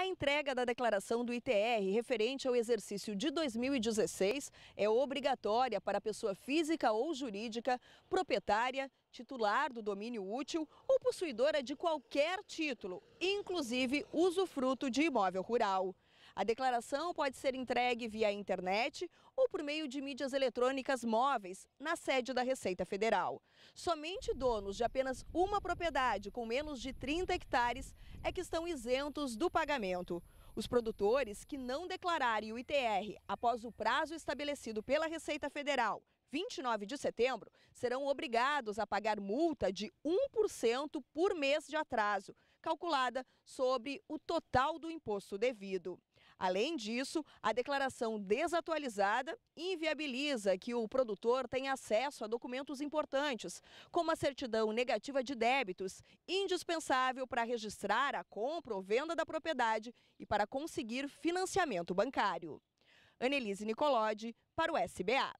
A entrega da declaração do ITR referente ao exercício de 2016 é obrigatória para a pessoa física ou jurídica, proprietária, titular do domínio útil ou possuidora de qualquer título, inclusive usufruto de imóvel rural. A declaração pode ser entregue via internet ou por meio de mídias eletrônicas móveis na sede da Receita Federal. Somente donos de apenas uma propriedade com menos de 30 hectares é que estão isentos do pagamento. Os produtores que não declararem o ITR após o prazo estabelecido pela Receita Federal, 29 de setembro, serão obrigados a pagar multa de 1% por mês de atraso, calculada sobre o total do imposto devido. Além disso, a declaração desatualizada inviabiliza que o produtor tenha acesso a documentos importantes, como a certidão negativa de débitos, indispensável para registrar a compra ou venda da propriedade e para conseguir financiamento bancário. Anelise Nicolodi, para o SBA.